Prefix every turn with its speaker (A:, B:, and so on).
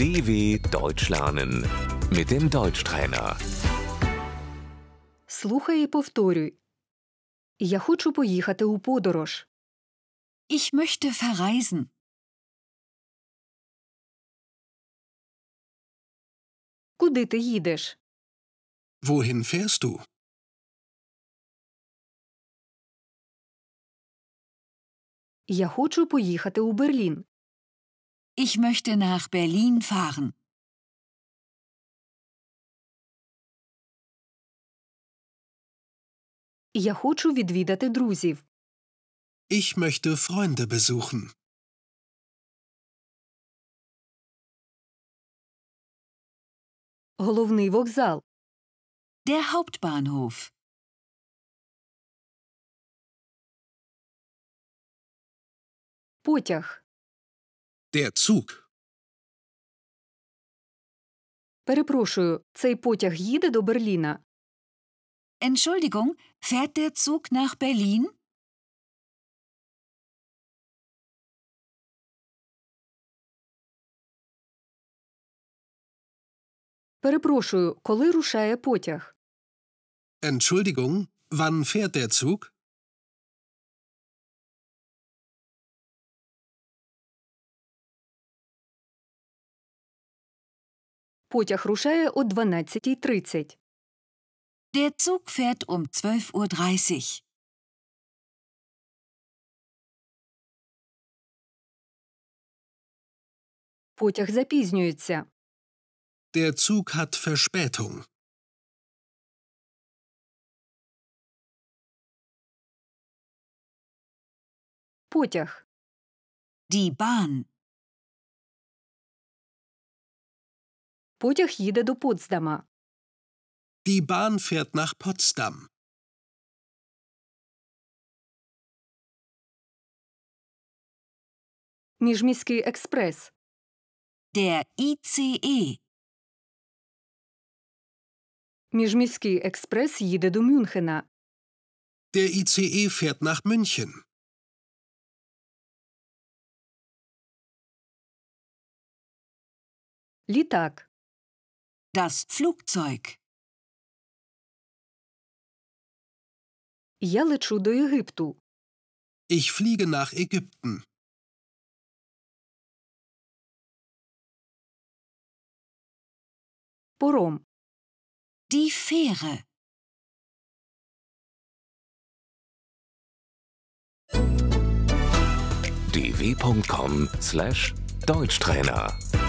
A: DW Deutsch lernen mit dem Deutschtrainer. Слухай і повторюй. Я хочу поїхати у подорож. Ich möchte verreisen. Куди ти їдеш? Wohin fährst du? Я хочу поїхати у Берлін. Ich möchte nach Berlin fahren. Я хочу відвідати друзів. Ich möchte Freunde besuchen. Головний вокзал. Der Hauptbahnhof. Потяг. Der Zug. Перепрошую, цей потяг їде до Берліна. Entschuldigung, fährt der Zug nach Berlin? Перепрошую, коли рушає потяг? Entschuldigung, wann fährt der Zug? Потяг рушає о 12.30. Der Zug fährt um 12.30 Uhr. Потяг запізнюється. Der Zug hat Verspätung. Потяг. Die Bahn. Потяг їде до Потсдама. Die Bahn fährt nach Potsdam. Міжміський експрес. Der ICE. Міжміський експрес їде до Мюнхена. Der ICE fährt nach München. Літак. Das Flugzeug. Я лечу до Єгипту. Ich fliege nach Ägypten. Пором. Die Fähre. dw.com/deutschtrainer